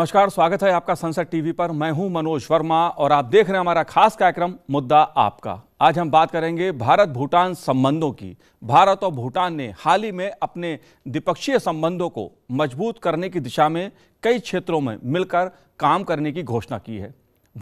नमस्कार स्वागत है आपका संसद टीवी पर मैं हूं मनोज वर्मा और आप देख रहे हैं हमारा खास कार्यक्रम मुद्दा आपका आज हम बात करेंगे भारत भूटान संबंधों की भारत और भूटान ने हाल ही में अपने द्विपक्षीय संबंधों को मजबूत करने की दिशा में कई क्षेत्रों में मिलकर काम करने की घोषणा की है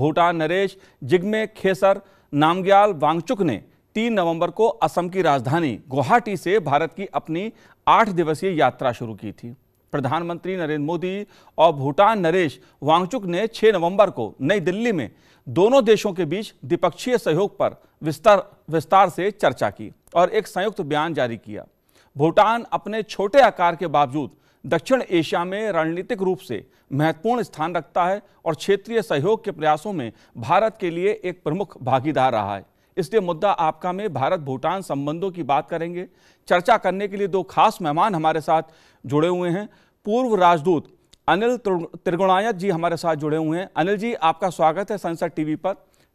भूटान नरेश जिग्मे खेसर नामग्याल वांगचुक ने तीन नवंबर को असम की राजधानी गुवाहाटी से भारत की अपनी आठ दिवसीय यात्रा शुरू की थी प्रधानमंत्री नरेंद्र मोदी और भूटान नरेश वांगचुक ने 6 नवंबर को नई दिल्ली में दोनों देशों के बीच द्विपक्षीय सहयोग पर विस्तार विस्तार से चर्चा की और एक संयुक्त बयान जारी किया भूटान अपने छोटे आकार के बावजूद दक्षिण एशिया में रणनीतिक रूप से महत्वपूर्ण स्थान रखता है और क्षेत्रीय सहयोग के प्रयासों में भारत के लिए एक प्रमुख भागीदार रहा है इसलिए मुद्दा आपका में भारत भूटान संबंधों की बात करेंगे चर्चा करने के लिए दो खास मेहमान हमारे साथ जुड़े हुए हैं पूर्व राजदूत अनिल त्रिगुणायत जी हमारे साथ जुड़े हुए हैं अनिल जी आपका स्वागत है संसद टीवी पर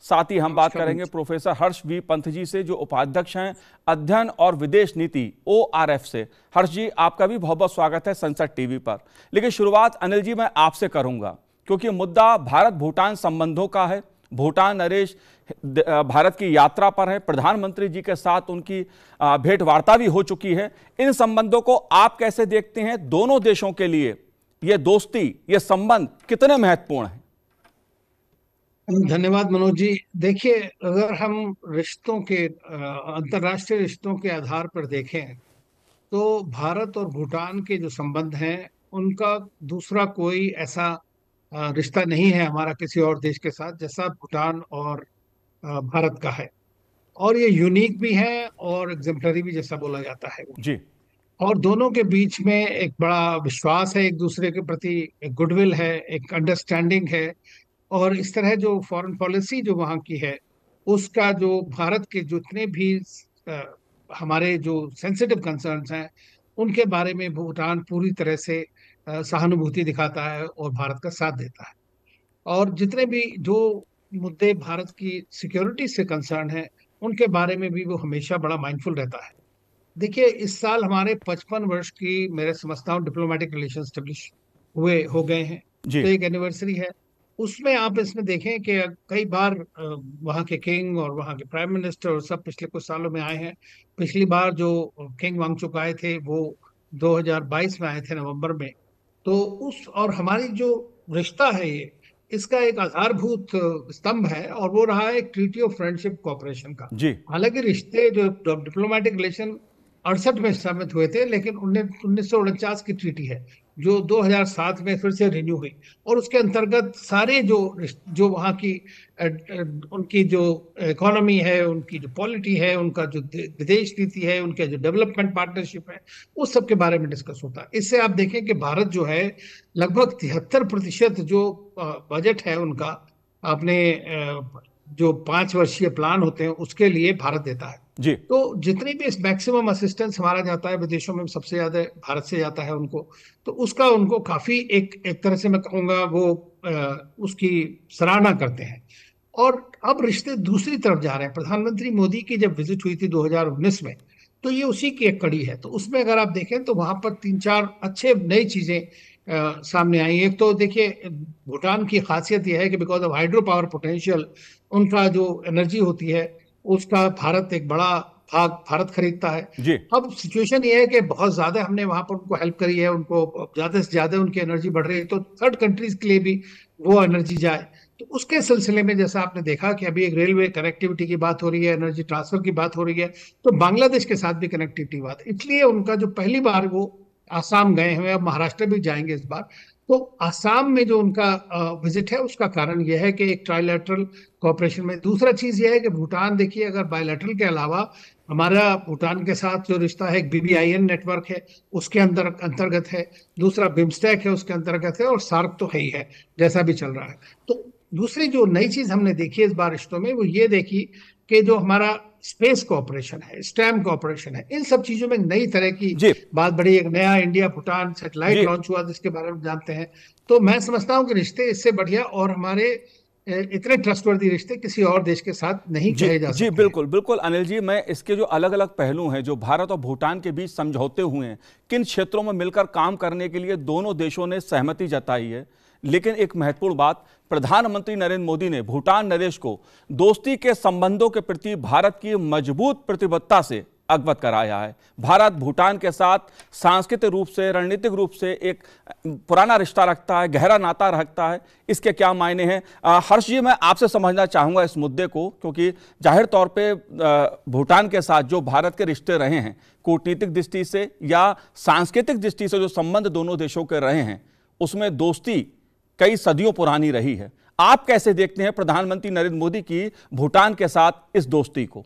साथ ही हम बात करेंगे प्रोफेसर हर्ष वी पंथ जी से जो उपाध्यक्ष हैं अध्ययन और विदेश नीति ओ आर एफ से हर्ष जी आपका भी बहुत बहुत स्वागत है संसद टीवी पर लेकिन शुरुआत अनिल जी मैं आपसे करूंगा क्योंकि मुद्दा भारत भूटान संबंधों का है भूटान नरेश भारत की यात्रा पर है प्रधानमंत्री जी के साथ उनकी भेंट वार्ता भी हो चुकी है इन संबंधों को आप कैसे देखते हैं दोनों देशों के लिए ये दोस्ती ये संबंध कितने महत्वपूर्ण है धन्यवाद मनोज जी देखिए अगर हम रिश्तों के अंतर्राष्ट्रीय रिश्तों के आधार पर देखें तो भारत और भूटान के जो संबंध हैं उनका दूसरा कोई ऐसा रिश्ता नहीं है हमारा किसी और देश के साथ जैसा भूटान और भारत का है और ये यूनिक भी है और एग्जाम्पलरी भी जैसा बोला जाता है जी और दोनों के बीच में एक बड़ा विश्वास है एक दूसरे के प्रति एक गुडविल है एक अंडरस्टैंडिंग है और इस तरह जो फॉरेन पॉलिसी जो वहाँ की है उसका जो भारत के जितने भी आ, हमारे जो सेंसिटिव कंसर्न्स हैं उनके बारे में भूटान पूरी तरह से सहानुभूति दिखाता है और भारत का साथ देता है और जितने भी जो मुद्दे भारत की सिक्योरिटी से कंसर्न है उनके बारे में भी वो हमेशा बड़ा माइंडफुल रहता है देखिए इस साल हमारे 55 वर्ष की मेरे समझता हूँ डिप्लोमेटिक रिलेशन स्टेब्लिश हुए हो गए हैं तो एक एनिवर्सरी है उसमें आप इसमें देखें कि कई बार वहाँ के किंग और वहाँ के प्राइम मिनिस्टर और सब पिछले कुछ सालों में आए हैं पिछली बार जो किंग वांगचुक आए थे वो 2022 में आए थे नवंबर में तो उस और हमारी जो रिश्ता है ये इसका एक आधारभूत स्तंभ है और वो रहा है ट्रीटी ऑफ फ्रेंडशिप कॉपरेशन का जी हालांकि रिश्ते जो डिप्लोमेटिक रिलेशन अड़सठ में स्थापित हुए थे लेकिन उन्नीस सौ उनचास की ट्रीटी है जो 2007 में फिर से रिन्यू हुई और उसके अंतर्गत सारे जो जो वहाँ की उनकी जो इकोनॉमी है उनकी जो पॉलिटी है उनका जो विदेश नीति है उनके जो डेवलपमेंट पार्टनरशिप है उस सब के बारे में डिस्कस होता है इससे आप देखें कि भारत जो है लगभग तिहत्तर प्रतिशत जो बजट है उनका अपने जो पाँच वर्षीय प्लान होते हैं उसके लिए भारत देता है जी तो जितनी भी मैक्सिमम असिस्टेंस हमारा जाता है विदेशों में सबसे ज्यादा भारत से जाता है उनको तो उसका उनको काफी एक एक तरह से मैं कहूँगा वो आ, उसकी सराहना करते हैं और अब रिश्ते दूसरी तरफ जा रहे हैं प्रधानमंत्री मोदी की जब विजिट हुई थी 2019 में तो ये उसी की एक कड़ी है तो उसमें अगर आप देखें तो वहाँ पर तीन चार अच्छे नई चीज़ें सामने आई एक तो देखिए भूटान की खासियत यह है कि because of hydro power potential उनका जो एनर्जी होती है उसका भारत एक बड़ा भाग भारत खरीदता है जी। अब सिचुएशन ये है कि बहुत ज्यादा हमने वहां पर उनको हेल्प करी है उनको ज्यादा से ज्यादा उनकी एनर्जी बढ़ रही है तो थर्ड कंट्रीज के लिए भी वो एनर्जी जाए तो उसके सिलसिले में जैसा आपने देखा कि अभी एक रेलवे कनेक्टिविटी की बात हो रही है एनर्जी ट्रांसफर की बात हो रही है तो बांग्लादेश के साथ भी कनेक्टिविटी बात इसलिए उनका जो पहली बार वो आसाम गए हैं अब महाराष्ट्र भी जाएंगे इस बार तो आसाम में जो उनका विजिट है उसका कारण यह है कि एक ट्राइलेटरल कॉपरेशन में दूसरा चीज़ यह है कि भूटान देखिए अगर बायोलेटरल के अलावा हमारा भूटान के साथ जो रिश्ता है एक बीबीआईएन नेटवर्क है उसके अंदर अंतर्गत है दूसरा बिम्स्टेक है उसके अंतर्गत है और सार्क तो है ही है जैसा भी चल रहा है तो दूसरी जो नई चीज़ हमने देखी है इस बार रिश्तों में वो ये देखी के जो हमारा स्पेस कॉपरेशन है स्टैम कॉपरेशन है इन सब चीजों में नई तरह की बात बड़ी एक नया इंडिया भूटान सेटेलाइट लॉन्च हुआ जिसके बारे में जानते हैं तो मैं समझता हूँ कि रिश्ते इससे बढ़िया और हमारे इतने ट्रस्टवर्दी रिश्ते किसी और देश के साथ नहीं कहे जा सकते जी बिल्कुल बिल्कुल अनिल जी मैं इसके जो अलग अलग पहलू हैं जो भारत और भूटान के बीच समझौते हुए हैं किन क्षेत्रों में मिलकर काम करने के लिए दोनों देशों ने सहमति जताई है लेकिन एक महत्वपूर्ण बात प्रधानमंत्री नरेंद्र मोदी ने भूटान नरेश को दोस्ती के संबंधों के प्रति भारत की मजबूत प्रतिबद्धता से अवगत कराया है भारत भूटान के साथ सांस्कृतिक रूप से रणनीतिक रूप से एक पुराना रिश्ता रखता है गहरा नाता रखता है इसके क्या मायने हैं हर्ष जी मैं आपसे समझना चाहूंगा इस मुद्दे को क्योंकि जाहिर तौर पे भूटान के साथ जो भारत के रिश्ते रहे हैं कूटनीतिक दृष्टि से या सांस्कृतिक दृष्टि से जो संबंध दोनों देशों के रहे हैं उसमें दोस्ती कई सदियों पुरानी रही है आप कैसे देखते हैं प्रधानमंत्री नरेंद्र मोदी की भूटान के साथ इस दोस्ती को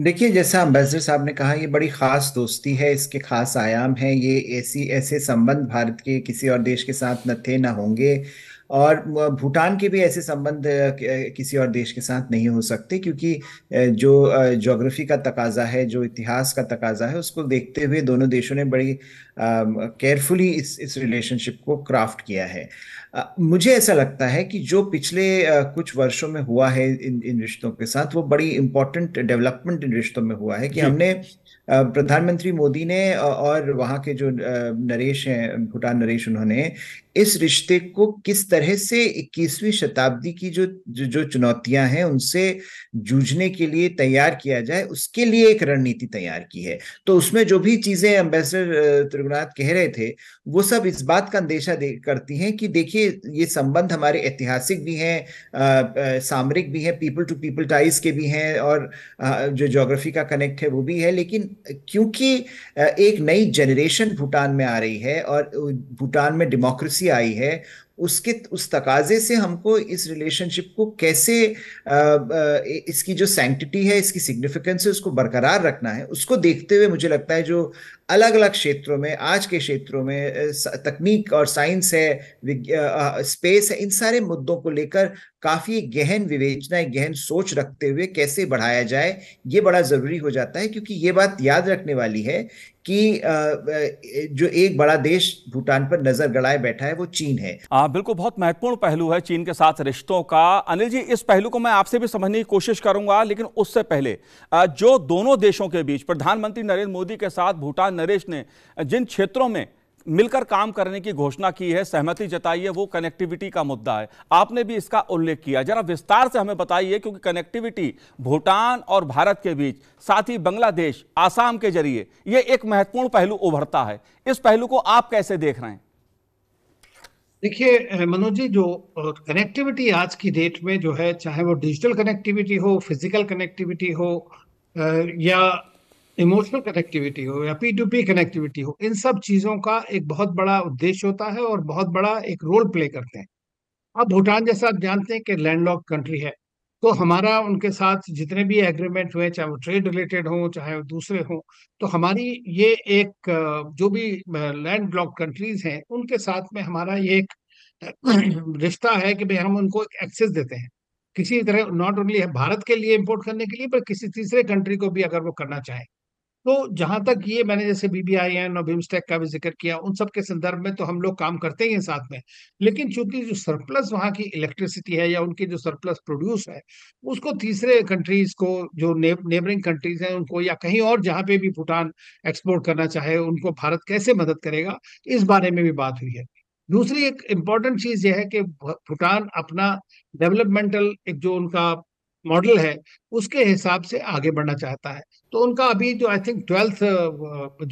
देखिए जैसा अम्बेसडर साहब ने कहा ये बड़ी खास दोस्ती है इसके खास आयाम है ये ऐसी ऐसे संबंध भारत के किसी और देश के साथ न थे ना होंगे और भूटान के भी ऐसे संबंध किसी और देश के साथ नहीं हो सकते क्योंकि जो जोग्राफी का तकाजा है जो इतिहास का तकाजा है उसको देखते हुए दोनों देशों ने बड़ी केयरफुली इस इस रिलेशनशिप को क्राफ्ट किया है मुझे ऐसा लगता है कि जो पिछले कुछ वर्षों में हुआ है इन इन रिश्तों के साथ वो बड़ी इंपॉर्टेंट डेवलपमेंट इन रिश्तों में हुआ है कि हमने प्रधानमंत्री मोदी ने और वहाँ के जो नरेश हैं भूटान नरेश उन्होंने इस रिश्ते को किस तरह से 21वीं शताब्दी की जो जो, जो चुनौतियां हैं उनसे जूझने के लिए तैयार किया जाए उसके लिए एक रणनीति तैयार की है तो उसमें जो भी चीजें अम्बेसडर त्रिगुनाथ कह रहे थे वो सब इस बात का अंदेशा करती हैं कि देखिए ये संबंध हमारे ऐतिहासिक भी हैं सामरिक भी हैं पीपल टू पीपल टाइज के भी हैं और आ, जो जोग्राफी का कनेक्ट है वो भी है लेकिन क्योंकि एक नई जनरेशन भूटान में आ रही है और भूटान में डेमोक्रेसी आई है उसके उस तकाजे से हमको इस रिलेशनशिप को कैसे आ, आ, इसकी जो सेंटिटी है इसकी सिग्निफिकेंस है उसको बरकरार रखना है उसको देखते हुए मुझे लगता है जो अलग अलग क्षेत्रों में आज के क्षेत्रों में तकनीक और साइंस है स्पेस है इन सारे मुद्दों को लेकर काफी गहन विवेचना गहन सोच रखते हुए कैसे बढ़ाया जाए ये बड़ा जरूरी हो जाता है क्योंकि ये बात याद रखने वाली है कि जो एक बड़ा देश भूटान पर नजर गड़ाए बैठा है वो चीन है आ, बिल्कुल बहुत महत्वपूर्ण पहलू है चीन के साथ रिश्तों का अनिल जी इस पहलू को मैं आपसे भी समझने की कोशिश करूंगा लेकिन उससे पहले जो दोनों देशों के बीच प्रधानमंत्री नरेंद्र मोदी के साथ भूटान नरेश ने जिन क्षेत्रों में मिलकर काम करने की घोषणा की है सहमति जताई है वो कनेक्टिविटी का मुद्दा है आपने भी इसका उल्लेख किया जरा विस्तार से हमें बताइए क्योंकि कनेक्टिविटी भूटान और भारत के बीच साथ ही बांग्लादेश आसाम के जरिए ये एक महत्वपूर्ण पहलू उभरता है इस पहलू को आप कैसे देख रहे हैं देखिए मनोज जी जो कनेक्टिविटी आज की डेट में जो है चाहे वो डिजिटल कनेक्टिविटी हो फिजिकल कनेक्टिविटी हो या इमोशनल कनेक्टिविटी हो या पी टू पी कनेक्टिविटी हो इन सब चीज़ों का एक बहुत बड़ा उद्देश्य होता है और बहुत बड़ा एक रोल प्ले करते हैं अब भूटान जैसा आप जानते हैं कि लैंडलॉक कंट्री है तो हमारा उनके साथ जितने भी एग्रीमेंट हुए चाहे वो ट्रेड रिलेटेड हों चाहे वो दूसरे हों तो हमारी ये एक जो भी लैंड ब्लॉक कंट्रीज हैं उनके साथ में हमारा ये एक रिश्ता है कि भाई हम उनको एक एक्सेस देते हैं किसी तरह नॉट ओनली भारत के लिए इम्पोर्ट करने के लिए पर किसी तीसरे कंट्री को भी अगर वो करना चाहें तो जहां तक ये मैंने जैसे बीबीआईएन और बिम्स्टेक का भी जिक्र किया उन सब के संदर्भ में तो हम लोग काम करते ही हैं साथ में लेकिन चूंकि जो सरप्लस वहां की इलेक्ट्रिसिटी है या उनकी जो सरप्लस प्रोड्यूस है उसको तीसरे कंट्रीज को जो नेबरिंग कंट्रीज हैं उनको या कहीं और जहां पे भी भूटान एक्सपोर्ट करना चाहे उनको भारत कैसे मदद करेगा इस बारे में भी बात हुई है दूसरी एक इम्पॉर्टेंट चीज यह है कि भूटान अपना डेवलपमेंटल एक जो उनका मॉडल है उसके हिसाब से आगे बढ़ना चाहता है तो उनका अभी जो आई थिंक ट्वेल्थ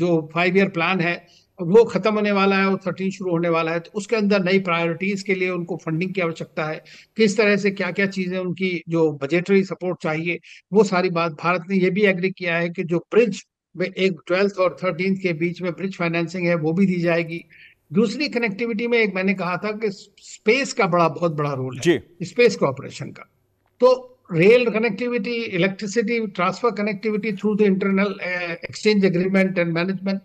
जो फाइव ईयर प्लान है वो खत्म होने वाला है और थर्टीन शुरू होने वाला है तो उसके अंदर नई प्रायोरिटीज के लिए उनको फंडिंग की आवश्यकता है किस तरह से क्या क्या चीजें उनकी जो बजटरी सपोर्ट चाहिए वो सारी बात भारत ने ये भी एग्री किया है कि जो ब्रिज में एक ट्वेल्थ और थर्टीन के बीच में ब्रिज फाइनेंसिंग है वो भी दी जाएगी दूसरी कनेक्टिविटी में एक मैंने कहा था कि स्पेस का बड़ा बहुत बड़ा रोल है स्पेस कॉपरेशन का तो rail connectivity, electricity transfer connectivity through the internal uh, exchange agreement and management.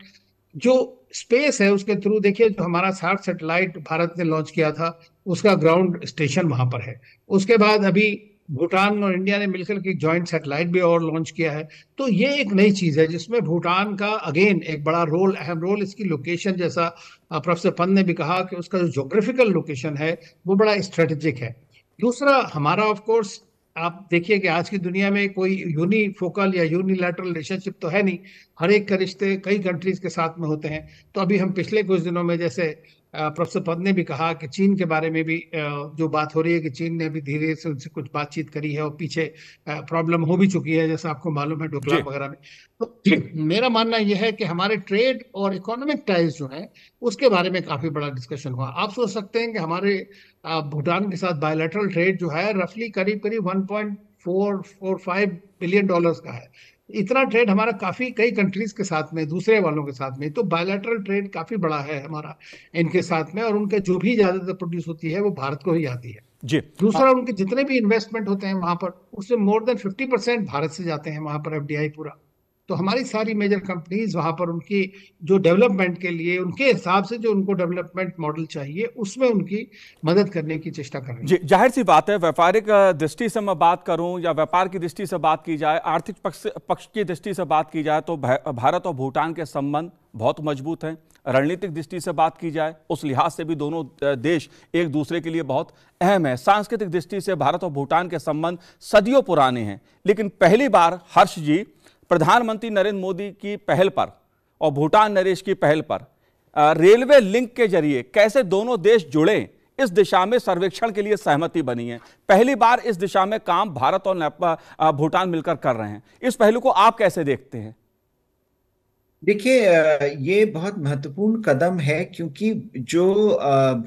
जो स्पेस है उसके थ्रू देखिए जो हमारा साठ सेटेलाइट भारत ने लॉन्च किया था उसका ग्राउंड स्टेशन वहां पर है उसके बाद अभी भूटान और इंडिया ने मिलकर के जॉइंट सैटेलाइट भी और लॉन्च किया है तो ये एक नई चीज़ है जिसमें भूटान का अगेन एक बड़ा रोल अहम रोल इसकी लोकेशन जैसा प्रोफेसर पंत ने भी कहा कि उसका जो जोग्राफिकल लोकेशन है वो बड़ा स्ट्रेटेजिक है दूसरा हमारा ऑफ कोर्स आप देखिए कि आज की दुनिया में कोई यूनिफोकल या यूनिलैटरल रिलेशनशिप तो है नहीं हर एक के रिश्ते कई कंट्रीज के साथ में होते हैं तो अभी हम पिछले कुछ दिनों में जैसे प्रोफेसर पद ने भी कहा कि चीन के बारे में भी जो बात हो रही है कि चीन ने भी धीरे से उनसे कुछ बातचीत करी है और पीछे प्रॉब्लम हो भी चुकी है जैसा आपको मालूम है डोकला वगैरह में तो मेरा मानना यह है कि हमारे ट्रेड और इकोनॉमिक टाइज जो है उसके बारे में काफी बड़ा डिस्कशन हुआ आप सोच सकते हैं कि हमारे भूटान के साथ बायोलेटरल ट्रेड जो है रफली करीब करीब one point four four five billion dollars का है इतना ट्रेड हमारा काफ़ी कई कंट्रीज के साथ में दूसरे वालों के साथ में तो बायोलेटरल ट्रेड काफ़ी बड़ा है हमारा इनके साथ में और उनके जो भी ज़्यादातर प्रोड्यूस होती है वो भारत को ही आती है जी दूसरा उनके जितने भी इन्वेस्टमेंट होते हैं वहां पर उससे more than fifty percent Bharat से जाते हैं वहां पर एफ पूरा तो हमारी सारी मेजर कंपनीज वहाँ पर उनकी जो डेवलपमेंट के लिए उनके हिसाब से जो उनको डेवलपमेंट मॉडल चाहिए उसमें उनकी मदद करने की चेष्टा कर रहे हैं जाहिर सी बात है व्यापारिक दृष्टि से मैं बात करूं या व्यापार की दृष्टि से बात की जाए आर्थिक पक्ष पक्ष की दृष्टि से बात की जाए तो भारत और भूटान के संबंध बहुत मजबूत हैं रणनीतिक दृष्टि से बात की जाए उस लिहाज से भी दोनों देश एक दूसरे के लिए बहुत अहम है सांस्कृतिक दृष्टि से भारत और भूटान के संबंध सदियों पुराने हैं लेकिन पहली बार हर्ष जी प्रधानमंत्री नरेंद्र मोदी की पहल पर और भूटान नरेश की पहल पर रेलवे लिंक के जरिए कैसे दोनों देश जुड़े इस दिशा में सर्वेक्षण के लिए सहमति बनी है पहली बार इस दिशा में काम भारत और भूटान मिलकर कर रहे हैं इस पहलू को आप कैसे देखते हैं देखिए ये बहुत महत्वपूर्ण कदम है क्योंकि जो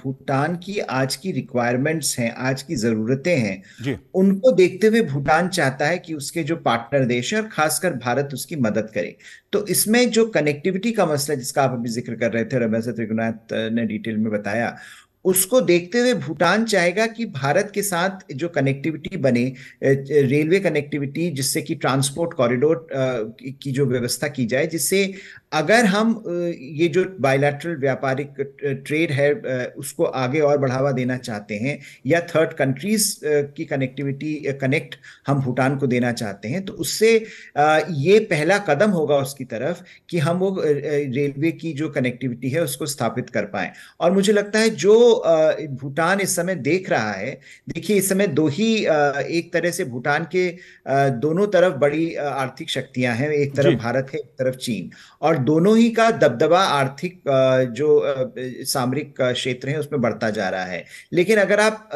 भूटान की आज की रिक्वायरमेंट्स हैं आज की ज़रूरतें हैं उनको देखते हुए भूटान चाहता है कि उसके जो पार्टनर देश है और खासकर भारत उसकी मदद करे तो इसमें जो कनेक्टिविटी का मसला जिसका आप अभी जिक्र कर रहे थे रमेश त्रिगुनाथ ने डिटेल में बताया उसको देखते हुए भूटान चाहेगा कि भारत के साथ जो कनेक्टिविटी बने रेलवे कनेक्टिविटी जिससे कि ट्रांसपोर्ट कॉरिडोर की जो व्यवस्था की जाए जिससे अगर हम ये जो बायलैटरल व्यापारिक ट्रेड है उसको आगे और बढ़ावा देना चाहते हैं या थर्ड कंट्रीज की कनेक्टिविटी कनेक्ट हम भूटान को देना चाहते हैं तो उससे ये पहला कदम होगा उसकी तरफ कि हम वो रेलवे की जो कनेक्टिविटी है उसको स्थापित कर पाए और मुझे लगता है जो भूटान इस समय देख रहा है देखिए इस समय दो ही एक तरह से भूटान के दोनों तरफ बड़ी आर्थिक शक्तियां हैं एक तरफ भारत है एक तरफ चीन और दोनों ही का दबदबा आर्थिक जो सामरिक क्षेत्र है उसमें बढ़ता जा रहा है लेकिन अगर आप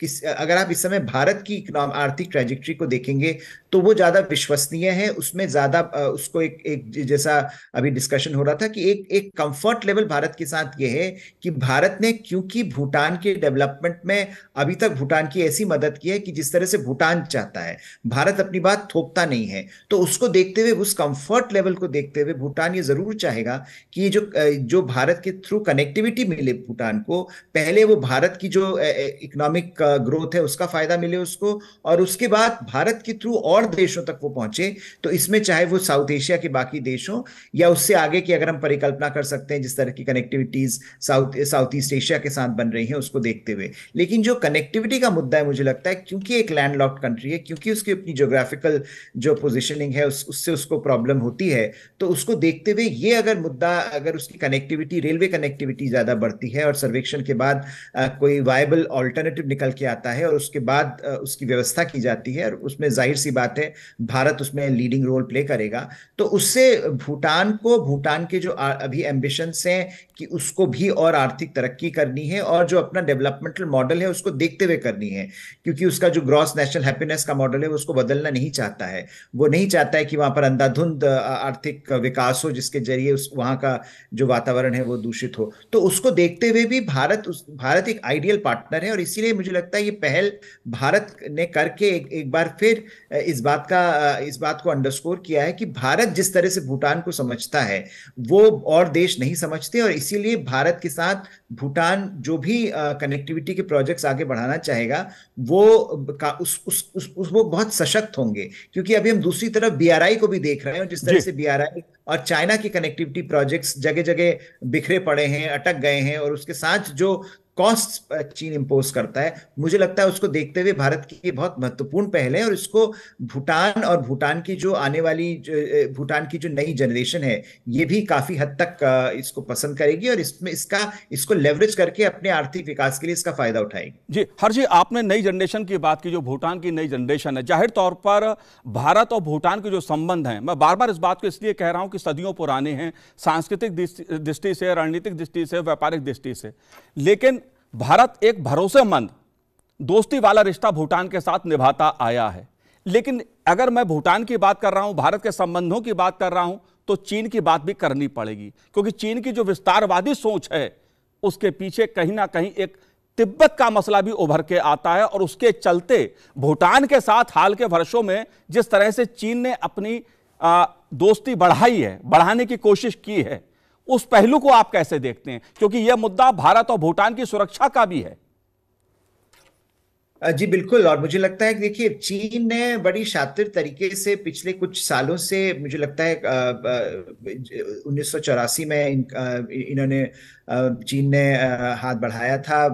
किस अगर आप इस समय भारत की इकोनॉम आर्थिक ट्रेजिक्ट्री को देखेंगे तो वो ज़्यादा विश्वसनीय है उसमें ज़्यादा उसको एक एक जैसा अभी डिस्कशन हो रहा था कि एक एक कंफर्ट लेवल भारत के साथ ये है कि भारत ने क्योंकि भूटान के डेवलपमेंट में अभी तक भूटान की ऐसी मदद की है कि जिस तरह से भूटान चाहता है भारत अपनी बात थोपता नहीं है तो उसको देखते हुए उस कंफर्ट लेवल को देखते हुए भूटान भूटान ये जरूर चाहेगा कि जो जो भारत के थ्रू कनेक्टिविटी मिले भूटान को पहले वो भारत की जो इकोनॉमिक ग्रोथ है उसका फायदा मिले उसको और उसके बाद भारत के थ्रू और देशों तक वो पहुंचे तो इसमें चाहे वो साउथ एशिया के बाकी देशों या उससे आगे की अगर हम परिकल्पना कर सकते हैं जिस तरह की connectivities south south east Asia के साथ बन रही है उसको देखते हुए लेकिन जो कनेक्टिविटी का मुद्दा है मुझे लगता है क्योंकि एक लैंडलॉक्ड कंट्री है क्योंकि उसकी अपनी जोग्राफिकल जो पोजिशनिंग है उस, उससे उसको प्रॉब्लम होती है तो उसको देख देखते हुए ये अगर मुद्दा अगर उसकी कनेक्टिविटी रेलवे कनेक्टिविटी ज़्यादा बढ़ती है और सर्वेक्षण के बाद आ, कोई वायबल ऑल्टरनेटिव निकल के आता है और उसके बाद आ, उसकी व्यवस्था की जाती है और उसमें जाहिर सी बात है भारत उसमें लीडिंग रोल प्ले करेगा तो उससे भूटान को भूटान के जो आ, अभी एम्बिशंस हैं कि उसको भी और आर्थिक तरक्की करनी है और जो अपना डेवलपमेंटल मॉडल है उसको देखते हुए करनी है क्योंकि उसका जो ग्रॉस नेशनल हैप्पीनेस का मॉडल है उसको बदलना नहीं चाहता है वो नहीं चाहता है कि वहां पर अंधाधुंध आर्थिक विकास हो जिसके जरिए उस वहाँ का जो वातावरण है वो दूषित हो तो उसको देखते हुए भी भारत उस भारत एक आइडियल पार्टनर है और इसीलिए मुझे लगता है ये पहल भारत ने करके एक, एक बार फिर इस बात का इस बात को अंडरस्कोर किया है कि भारत जिस तरह से भूटान को समझता है वो और देश नहीं समझते और इसीलिए भारत के साथ भूटान जो भी कनेक्टिविटी के प्रोजेक्ट्स आगे बढ़ाना चाहेगा वो का उस, उस, उस, उस वो बहुत सशक्त होंगे क्योंकि अभी हम दूसरी तरफ बीआरआई को भी देख रहे हैं और जिस तरह से बीआरआई और चाइना की कनेक्टिविटी प्रोजेक्ट्स जगह जगह बिखरे पड़े हैं अटक गए हैं और उसके साथ जो कॉस्ट चीन इम्पोज करता है मुझे लगता है उसको देखते हुए भारत की ये बहुत महत्वपूर्ण पहल है और इसको भूटान और भूटान की जो आने वाली भूटान की जो नई जनरेशन है ये भी काफी हद तक इसको पसंद करेगी और इसमें इसका इसको लेवरेज करके अपने आर्थिक विकास के लिए इसका फायदा उठाएगी जी हर जी आपने नई जनरेशन की बात की जो भूटान की नई जनरेशन है जाहिर तौर पर भारत और भूटान के जो संबंध हैं मैं बार बार इस बात को इसलिए कह रहा हूँ कि सदियों पुराने हैं सांस्कृतिक दृष्टि से रणनीतिक दृष्टि से व्यापारिक दृष्टि से लेकिन भारत एक भरोसेमंद दोस्ती वाला रिश्ता भूटान के साथ निभाता आया है लेकिन अगर मैं भूटान की बात कर रहा हूं भारत के संबंधों की बात कर रहा हूं तो चीन की बात भी करनी पड़ेगी क्योंकि चीन की जो विस्तारवादी सोच है उसके पीछे कहीं ना कहीं एक तिब्बत का मसला भी उभर के आता है और उसके चलते भूटान के साथ हाल के वर्षों में जिस तरह से चीन ने अपनी दोस्ती बढ़ाई है बढ़ाने की कोशिश की है उस पहलू को आप कैसे देखते हैं क्योंकि यह मुद्दा भारत और भूटान की सुरक्षा का भी है जी बिल्कुल और मुझे लगता है कि देखिए चीन ने बड़ी शातिर तरीके से पिछले कुछ सालों से मुझे लगता है उन्नीस में इन, इन्होंने चीन ने हाथ बढ़ाया था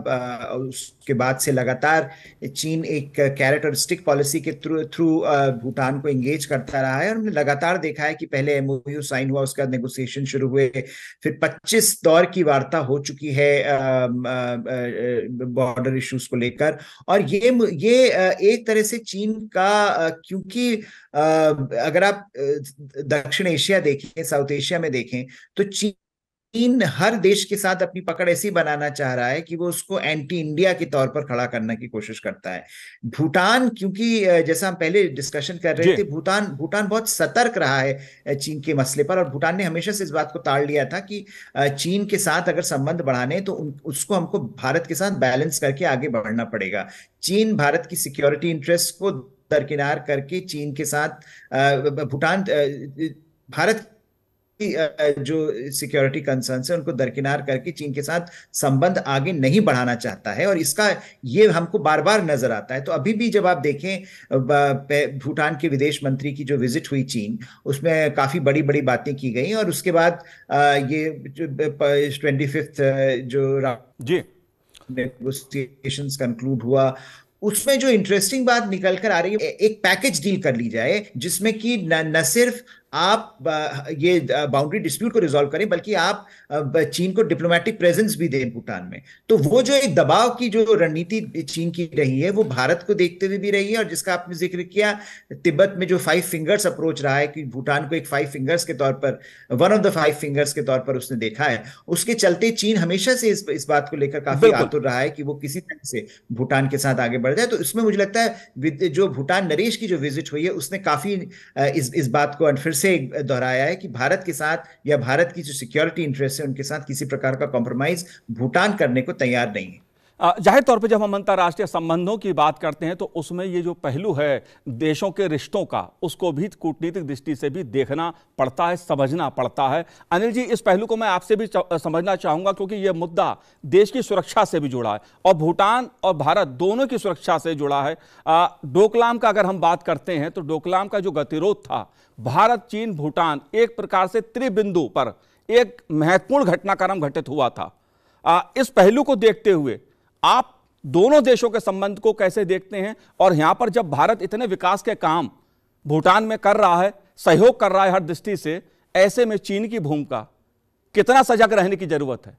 उसके बाद से लगातार चीन एक कैरेटरिस्टिक पॉलिसी के थ्रू थ्रू भूटान को एंगेज करता रहा है और हमने लगातार देखा है कि पहले एम साइन हुआ उसके बाद नेगोशिएशन शुरू हुए फिर 25 दौर की वार्ता हो चुकी है बॉर्डर इश्यूज को लेकर और ये ये एक तरह से चीन का क्योंकि अगर आप दक्षिण एशिया देखें साउथ एशिया में देखें तो चीन चीन हर देश के साथ अपनी पकड़ ऐसी बनाना चाह रहा है कि वो उसको एंटी इंडिया के तौर पर खड़ा करने की कोशिश करता है भूटान क्योंकि जैसा हम पहले डिस्कशन कर रहे थे भूटान भूटान बहुत सतर्क रहा है चीन के मसले पर और भूटान ने हमेशा से इस बात को ताड़ लिया था कि चीन के साथ अगर संबंध बढ़ाने तो उसको हमको भारत के साथ बैलेंस करके आगे बढ़ना पड़ेगा चीन भारत की सिक्योरिटी इंटरेस्ट को दरकिनार करके चीन के साथ भूटान भारत जो सिक्योरिटी कंसर्न है उनको दरकिनार करके चीन के साथ संबंध आगे नहीं बढ़ाना चाहता है और इसका ये हमको बार बार नजर आता है तो अभी भी जब आप देखें भूटान के विदेश मंत्री की जो विजिट हुई चीन उसमें काफी बड़ी बड़ी बातें की गई और उसके बाद ये ट्वेंटी फिफ्थ जो जी नेगोशिएशन कंक्लूड हुआ उसमें जो इंटरेस्टिंग बात निकल कर आ रही है एक पैकेज डील कर ली जाए जिसमें कि न, न सिर्फ आप ये बाउंड्री डिस्प्यूट को रिजोल्व करें बल्कि आप चीन को डिप्लोमेटिक प्रेजेंस भी दें भूटान में तो वो जो एक दबाव की जो रणनीति चीन की रही है वो भारत को देखते हुए भी रही है और जिसका आपने जिक्र किया तिब्बत में जो फाइव फिंगर्स अप्रोच रहा है कि भूटान को एक फाइव फिंगर्स के तौर पर one of the five fingers के तौर पर उसने देखा है उसके चलते चीन हमेशा से इस, इस बात को लेकर काफी आतुर रहा है कि वो किसी तरह से भूटान के साथ आगे बढ़ जाए तो इसमें मुझे लगता है जो भूटान नरेश की जो विजिट हुई है उसने काफी इस इस बात को फिर से दोहराया है कि भारत के साथ या भारत की जो सिक्योरिटी इंटरेस्ट है उनके साथ किसी प्रकार का कॉम्प्रोमाइज भूटान करने को तैयार नहीं है जाहिर तौर पे जब हम अंतर्राष्ट्रीय संबंधों की बात करते हैं तो उसमें ये जो पहलू है देशों के रिश्तों का उसको भी कूटनीतिक दृष्टि से भी देखना पड़ता है समझना पड़ता है अनिल जी इस पहलू को मैं आपसे भी समझना चाहूँगा क्योंकि ये मुद्दा देश की सुरक्षा से भी जुड़ा है और भूटान और भारत दोनों की सुरक्षा से जुड़ा है डोकलाम का अगर हम बात करते हैं तो डोकलाम का जो गतिरोध था भारत चीन भूटान एक प्रकार से त्रिबिंदु पर एक महत्वपूर्ण घटनाक्रम घटित हुआ था आ, इस पहलू को देखते हुए आप दोनों देशों के संबंध को कैसे देखते हैं और यहां पर जब भारत इतने विकास के काम भूटान में कर रहा है सहयोग कर रहा है हर दृष्टि से ऐसे में चीन की भूमिका कितना सजग रहने की जरूरत है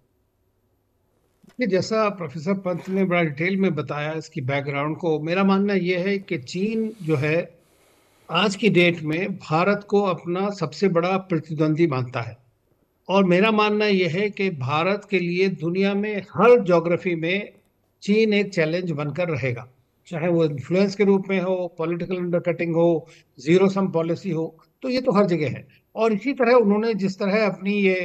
कि जैसा प्रोफेसर पंत ने बड़ा डिटेल में बताया इसकी बैकग्राउंड को मेरा मानना यह है कि चीन जो है आज की डेट में भारत को अपना सबसे बड़ा प्रतिद्वंदी मानता है और मेरा मानना यह है कि भारत के लिए दुनिया में हर जोग्राफी में चीन एक चैलेंज बनकर रहेगा चाहे वो इन्फ्लुएंस के रूप में हो पॉलिटिकल अंडरकटिंग हो जीरो सम पॉलिसी हो तो ये तो हर जगह है और इसी तरह उन्होंने जिस तरह अपनी ये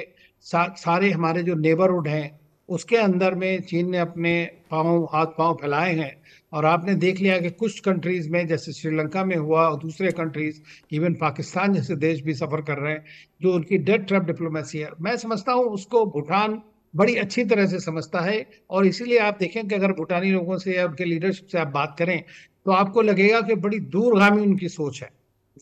सा, सारे हमारे जो नेबरहुड हैं उसके अंदर में चीन ने अपने पाँव हाथ पाँव फैलाए हैं और आपने देख लिया कि कुछ कंट्रीज़ में जैसे श्रीलंका में हुआ और दूसरे कंट्रीज़ इवन पाकिस्तान जैसे देश भी सफ़र कर रहे हैं जो उनकी डेड ट्रैप डिप्लोमेसी है मैं समझता हूँ उसको भूटान बड़ी अच्छी तरह से समझता है और इसीलिए आप देखें कि अगर भूटानी लोगों से या उनके लीडरशिप से आप बात करें तो आपको लगेगा कि बड़ी दूरगामी उनकी सोच है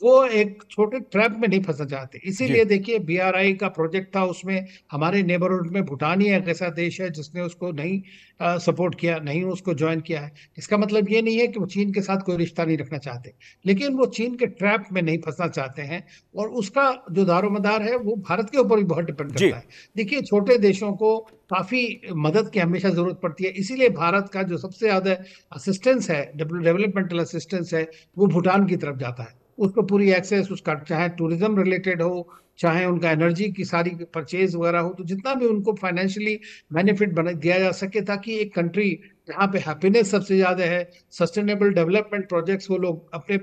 वो एक छोटे ट्रैप में नहीं फंसना चाहते इसीलिए देखिए बीआरआई का प्रोजेक्ट था उसमें हमारे नेबरहुड में भूटान ही एक ऐसा देश है जिसने उसको नहीं आ, सपोर्ट किया नहीं उसको ज्वाइन किया है इसका मतलब ये नहीं है कि वो चीन के साथ कोई रिश्ता नहीं रखना चाहते लेकिन वो चीन के ट्रैप में नहीं फंसना चाहते हैं और उसका जो दारोमदार है वो भारत के ऊपर भी बहुत डिपेंड करता है देखिए छोटे देशों को काफ़ी मदद की हमेशा ज़रूरत पड़ती है इसीलिए भारत का जो सबसे ज़्यादा असिस्टेंस है डेवलपमेंटल असिस्टेंस है वो भूटान की तरफ जाता है उसको पूरी एक्सेस उसका चाहे टूरिज्म रिलेटेड हो चाहे उनका एनर्जी की सारी परचेज वगैरह हो तो जितना भी उनको फाइनेंशियली बेनिफिट बना दिया जा सके ताकि एक कंट्री जहाँ पे हैप्पीनेस सबसे ज़्यादा है सस्टेनेबल डेवलपमेंट प्रोजेक्ट्स वो लोग अपने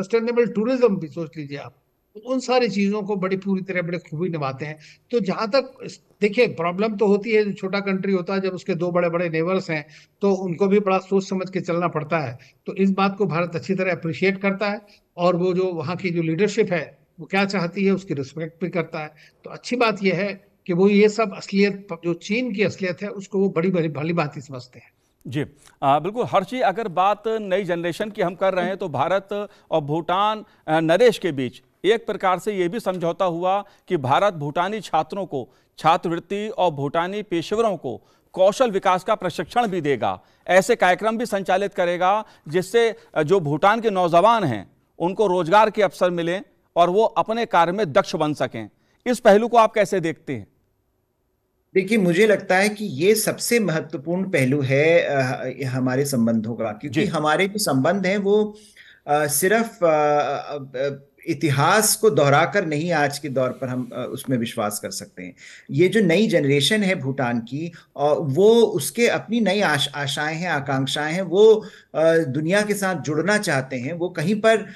सस्टेनेबल टूरिज्म भी सोच लीजिए आप उन सारी चीज़ों को बड़ी पूरी तरह बड़े खूबी निभाते हैं तो जहाँ तक देखिए प्रॉब्लम तो होती है छोटा कंट्री होता है जब उसके दो बड़े बड़े नेबर्स हैं तो उनको भी बड़ा सोच समझ के चलना पड़ता है तो इस बात को भारत अच्छी तरह अप्रिशिएट करता है और वो जो वहाँ की जो लीडरशिप है वो क्या चाहती है उसकी रिस्पेक्ट भी करता है तो अच्छी बात यह है कि वो ये सब असलियत जो चीन की असलियत है उसको वो बड़ी बड़ी भली ही समझते हैं जी आ, बिल्कुल हर चीज अगर बात नई जनरेशन की हम कर रहे हैं तो भारत और भूटान नरेश के बीच एक प्रकार से ये भी समझौता हुआ कि भारत भूटानी छात्रों को छात्रवृत्ति और भूटानी पेशेवरों को कौशल विकास का प्रशिक्षण भी देगा ऐसे कार्यक्रम भी संचालित करेगा जिससे जो भूटान के नौजवान हैं उनको रोजगार के अवसर मिलें और वो अपने कार्य में दक्ष बन सकें इस पहलू को आप कैसे देखते हैं देखिए मुझे लगता है कि ये सबसे महत्वपूर्ण पहलू है हमारे संबंधों का क्योंकि हमारे जो संबंध हैं वो सिर्फ इतिहास को दोहराकर नहीं आज के दौर पर हम उसमें विश्वास कर सकते हैं ये जो नई जनरेशन है भूटान की और वो उसके अपनी नई आश आशाएं हैं आकांक्षाएं हैं वो दुनिया के साथ जुड़ना चाहते हैं वो कहीं पर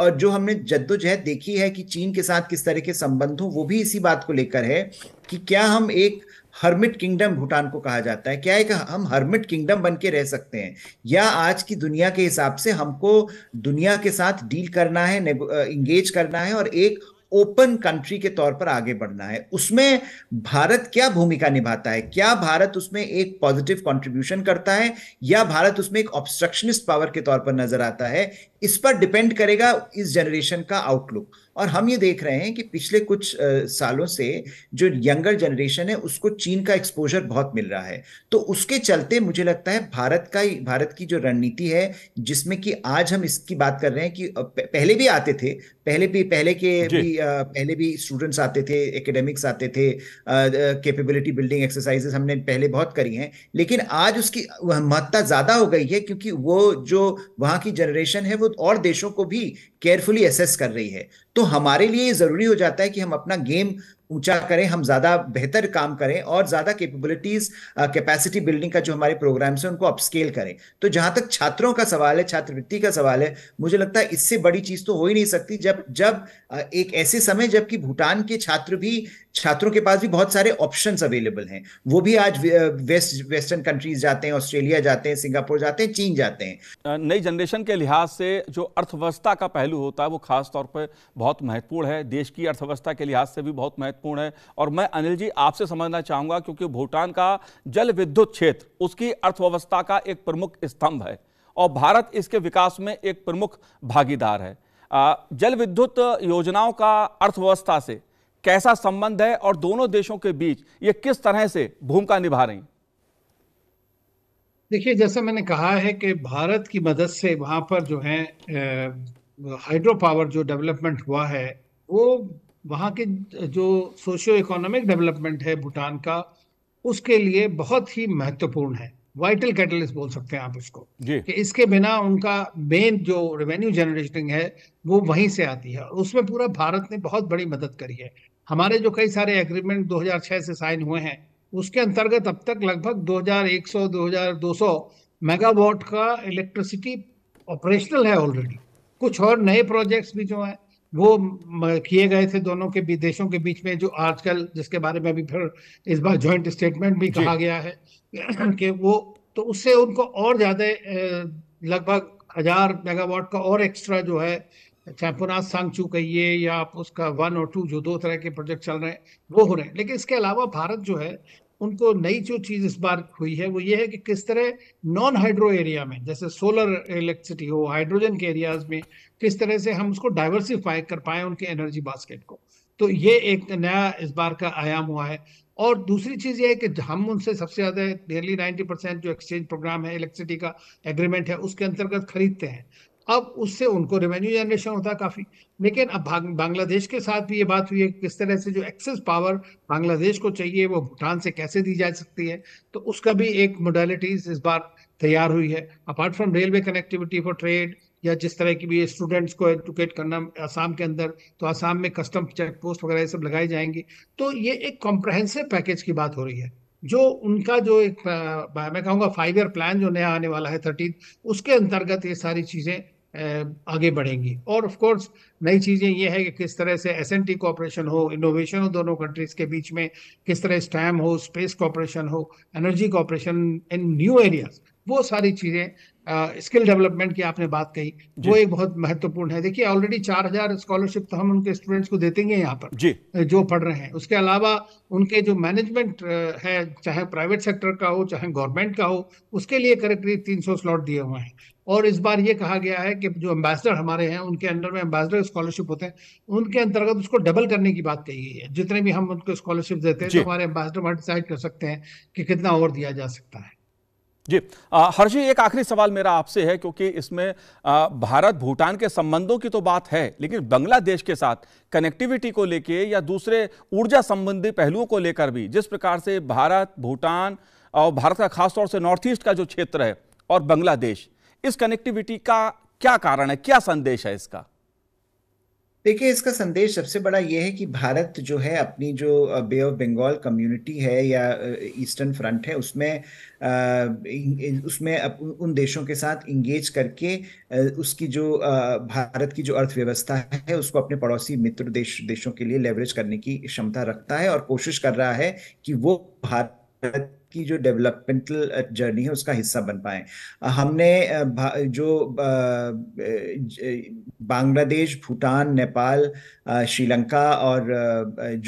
और जो हमने जद्दोजहद देखी है कि चीन के साथ किस तरह के संबंध हो वो भी इसी बात को लेकर है कि क्या हम एक हर्मिट किंगडम भूटान को कहा जाता है क्या है कि हम हर्मिट किंगडम बन के रह सकते हैं या आज की दुनिया के हिसाब से हमको दुनिया के साथ डील करना है इंगेज करना है और एक ओपन कंट्री के तौर पर आगे बढ़ना है उसमें भारत क्या भूमिका निभाता है क्या भारत उसमें एक पॉजिटिव कंट्रीब्यूशन करता है या भारत उसमें एक ऑब्स्ट्रक्शनिस्ट पावर के तौर पर नजर आता है इस पर डिपेंड करेगा इस जनरेशन का आउटलुक और हम ये देख रहे हैं कि पिछले कुछ सालों से जो यंगर जनरेशन है उसको चीन का एक्सपोजर बहुत मिल रहा है तो उसके चलते मुझे लगता है भारत का भारत की जो रणनीति है जिसमें कि आज हम इसकी बात कर रहे हैं कि पहले भी आते थे पहले भी पहले के भी पहले भी स्टूडेंट्स आते थे एकेडमिक्स आते थे कैपेबिलिटी बिल्डिंग एक्सरसाइजेस हमने पहले बहुत करी हैं लेकिन आज उसकी महत्ता ज़्यादा हो गई है क्योंकि वो जो वहाँ की जनरेशन है वो खुद और देशों को भी केयरफुली असेस कर रही है तो हमारे लिए जरूरी हो जाता है कि हम अपना गेम ऊंचा करें हम ज्यादा बेहतर काम करें और ज्यादा कैपेबिलिटीज कैपेसिटी बिल्डिंग का जो हमारे प्रोग्राम्स हैं उनको अपस्केल करें तो जहां तक छात्रों का सवाल है छात्रवृत्ति का सवाल है मुझे लगता है इससे बड़ी चीज तो हो ही नहीं सकती जब जब एक ऐसे समय जबकि भूटान के छात्र भी छात्रों के पास भी बहुत सारे ऑप्शन अवेलेबल हैं वो भी आज वेस्ट वेस्टर्न कंट्रीज जाते हैं ऑस्ट्रेलिया जाते हैं सिंगापुर जाते हैं चीन जाते हैं नई जनरेशन के लिहाज से जो अर्थव्यवस्था का पहलू होता है वो खासतौर पर बहुत महत्वपूर्ण है देश की अर्थव्यवस्था के लिहाज से भी बहुत महत्व महत्वपूर्ण है और मैं अनिल जी आपसे समझना चाहूंगा क्योंकि भूटान का जल विद्युत क्षेत्र उसकी अर्थव्यवस्था का एक प्रमुख स्तंभ है और भारत इसके विकास में एक प्रमुख भागीदार है जल विद्युत योजनाओं का अर्थव्यवस्था से कैसा संबंध है और दोनों देशों के बीच ये किस तरह से भूमिका निभा रही देखिए जैसा मैंने कहा है कि भारत की मदद से वहां पर जो है हाइड्रो पावर जो डेवलपमेंट हुआ है वो वहाँ के जो सोशियो इकोनॉमिक डेवलपमेंट है भूटान का उसके लिए बहुत ही महत्वपूर्ण है वाइटल कैटलिस्ट बोल सकते हैं आप इसको कि इसके बिना उनका मेन जो रेवेन्यू जनरेटिंग है वो वहीं से आती है और उसमें पूरा भारत ने बहुत बड़ी मदद करी है हमारे जो कई सारे एग्रीमेंट 2006 से साइन हुए हैं उसके अंतर्गत अब तक लगभग 2100 2200 मेगावाट का इलेक्ट्रिसिटी ऑपरेशनल है ऑलरेडी कुछ और नए प्रोजेक्ट्स भी जो हैं वो किए गए थे दोनों के विदेशों के बीच में जो आजकल जिसके बारे में भी फिर इस बार ज्वाइंट स्टेटमेंट भी कहा गया है कि वो तो उससे उनको और ज़्यादा लगभग हजार मेगावाट का और एक्स्ट्रा जो है चैम्पोनाथ चू कहिए या आप उसका वन और टू जो दो तरह के प्रोजेक्ट चल रहे हैं वो हो रहे हैं लेकिन इसके अलावा भारत जो है उनको नई जो चीज इस बार हुई है वो ये है कि किस तरह नॉन हाइड्रो एरिया में जैसे सोलर इलेक्ट्रिसिटी हो हाइड्रोजन के एरियाज में किस तरह से हम उसको डाइवर्सिफाई कर पाए उनके एनर्जी बास्केट को तो ये एक नया इस बार का आयाम हुआ है और दूसरी चीज़ ये है कि हम उनसे सबसे ज़्यादा नियरली नाइनटी परसेंट जो एक्सचेंज प्रोग्राम है इलेक्ट्रिसिटी का एग्रीमेंट है उसके अंतर्गत खरीदते हैं अब उससे उनको रेवेन्यू जनरेशन होता है काफी लेकिन अब बांग्लादेश के साथ भी ये बात हुई है किस तरह से जो एक्सेस पावर बांग्लादेश को चाहिए वो भूटान से कैसे दी जा सकती है तो उसका भी एक मोडालिटीज इस बार तैयार हुई है apart from railway connectivity for trade या जिस तरह की भी स्टूडेंट्स को एजुकेट करना आसाम के अंदर तो आसाम में कस्टम चेक पोस्ट वगैरह ये सब लगाई जाएंगी तो ये एक कॉम्प्रहेंसिव पैकेज की बात हो रही है जो उनका जो एक मैं कहूँगा फाइव ईयर प्लान जो नया आने वाला है थर्टीन उसके अंतर्गत ये सारी चीज़ें आगे बढ़ेंगी और ऑफ कोर्स नई चीज़ें ये है कि किस तरह से एस एन टी कॉपरेशन हो इनोवेशन हो दोनों कंट्रीज़ के बीच में किस तरह स्टैम हो स्पेस कॉपरेशन हो energy cooperation in new areas वो सारी चीज़ें स्किल डेवलपमेंट की आपने बात कही वो एक बहुत महत्वपूर्ण है देखिए ऑलरेडी चार हजार स्कॉलरशिप तो हम उनके स्टूडेंट्स को देते हैं यहाँ पर जी. जो पढ़ रहे हैं उसके अलावा उनके जो मैनेजमेंट है चाहे प्राइवेट सेक्टर का हो चाहे गवर्नमेंट का हो उसके लिए करीब करीब तीन सौ स्लॉट दिए हुए हैं और इस बार ये कहा गया है कि जो एम्बेसडर हमारे हैं उनके अंडर में एम्बेसडर स्कॉलरशिप होते हैं उनके अंतर्गत उसको डबल करने की बात कही गई है जितने भी हम उनको स्कॉलरशिप देते हैं तो हमारे एम्बेसडर वहाँ डिसाइड कर सकते हैं कि कितना और दिया जा सकता है जी हर्षी एक आखिरी सवाल मेरा आपसे है क्योंकि इसमें भारत भूटान के संबंधों की तो बात है लेकिन बांग्लादेश के साथ कनेक्टिविटी को लेके या दूसरे ऊर्जा संबंधी पहलुओं को लेकर भी जिस प्रकार से भारत भूटान और भारत का खासतौर से नॉर्थ ईस्ट का जो क्षेत्र है और बांग्लादेश इस कनेक्टिविटी का क्या कारण है क्या संदेश है इसका देखिए इसका संदेश सबसे बड़ा यह है कि भारत जो है अपनी जो बे ऑफ बंगाल कम्युनिटी है या ईस्टर्न फ्रंट है उसमें उसमें उन देशों के साथ इंगेज करके उसकी जो भारत की जो अर्थव्यवस्था है उसको अपने पड़ोसी मित्र देश देशों के लिए लेवरेज करने की क्षमता रखता है और कोशिश कर रहा है कि वो भारत की जो डेवलपमेंटल जर्नी है उसका हिस्सा बन पाए हमने जो बांग्लादेश भूटान नेपाल श्रीलंका और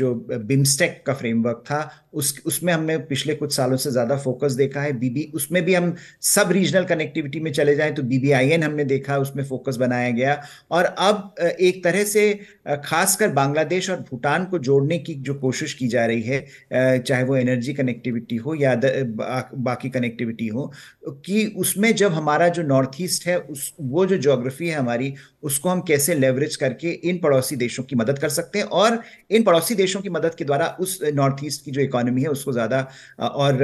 जो बिम्स्टेक का फ्रेमवर्क था उस उसमें हमने पिछले कुछ सालों से ज़्यादा फोकस देखा है बीबी उसमें भी हम सब रीजनल कनेक्टिविटी में चले जाएं तो बीबीआईएन हमने देखा उसमें फोकस बनाया गया और अब एक तरह से खासकर बांग्लादेश और भूटान को जोड़ने की जो कोशिश की जा रही है चाहे वो एनर्जी कनेक्टिविटी हो या अदर बा, बाकी कनेक्टिविटी हो कि उसमें जब हमारा जो नॉर्थ ईस्ट है उस वो जो ज्योग्राफी है हमारी उसको हम कैसे लेवरेज करके इन पड़ोसी देशों की मदद कर सकते हैं और इन पड़ोसी देशों की मदद के द्वारा उस नॉर्थ ईस्ट की जो इकोनॉमी है उसको ज़्यादा और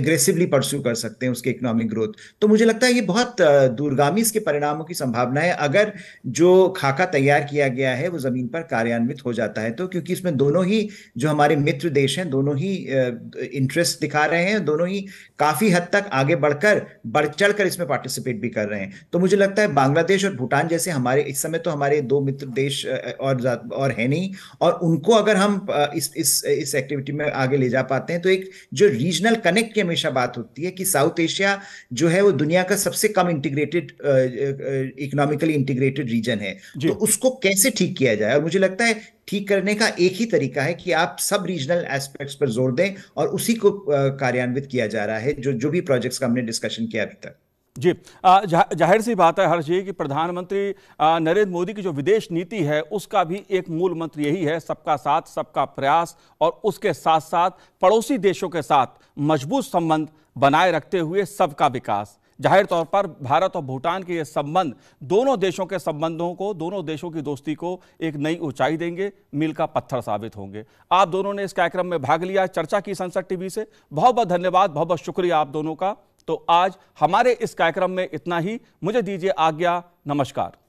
एग्रेसिवली परस्यू कर सकते हैं उसके इकोनॉमिक ग्रोथ तो मुझे लगता है ये बहुत दूरगामी इसके परिणामों की संभावना है अगर जो खाका तैयार किया गया है वो ज़मीन पर कार्यान्वित हो जाता है तो क्योंकि इसमें दोनों ही जो हमारे मित्र देश हैं दोनों ही इन इंटरेस्ट दिखा रहे हैं दोनों ही काफी हद तक आगे बढ़कर बढ़ चढ़ कर इसमें पार्टिसिपेट भी कर रहे हैं तो मुझे लगता है बांग्लादेश और भूटान जैसे हमारे इस समय तो हमारे दो मित्र देश और और है नहीं और उनको अगर हम इस इस इस एक्टिविटी में आगे ले जा पाते हैं तो एक जो रीजनल कनेक्ट की हमेशा बात होती है कि साउथ एशिया जो है वो दुनिया का सबसे कम इंटीग्रेटेड इकोनॉमिकली इंटीग्रेटेड रीजन है तो उसको कैसे ठीक किया जाए और मुझे लगता है ठीक करने का एक ही तरीका है कि आप सब रीजनल एस्पेक्ट्स पर जोर दें और उसी को कार्यान्वित किया जा रहा है जो जो भी प्रोजेक्ट्स का हमने डिस्कशन किया अभी तक जी जाहिर सी बात है हर्ष जी कि प्रधानमंत्री नरेंद्र मोदी की जो विदेश नीति है उसका भी एक मूल मंत्र यही है सबका साथ सबका प्रयास और उसके साथ साथ पड़ोसी देशों के साथ मजबूत संबंध बनाए रखते हुए सबका विकास जाहिर तौर पर भारत और भूटान के ये संबंध दोनों देशों के संबंधों को दोनों देशों की दोस्ती को एक नई ऊंचाई देंगे मिल का पत्थर साबित होंगे आप दोनों ने इस कार्यक्रम में भाग लिया चर्चा की संसद टीवी से बहुत बहुत धन्यवाद बहुत बहुत शुक्रिया आप दोनों का तो आज हमारे इस कार्यक्रम में इतना ही मुझे दीजिए आज्ञा नमस्कार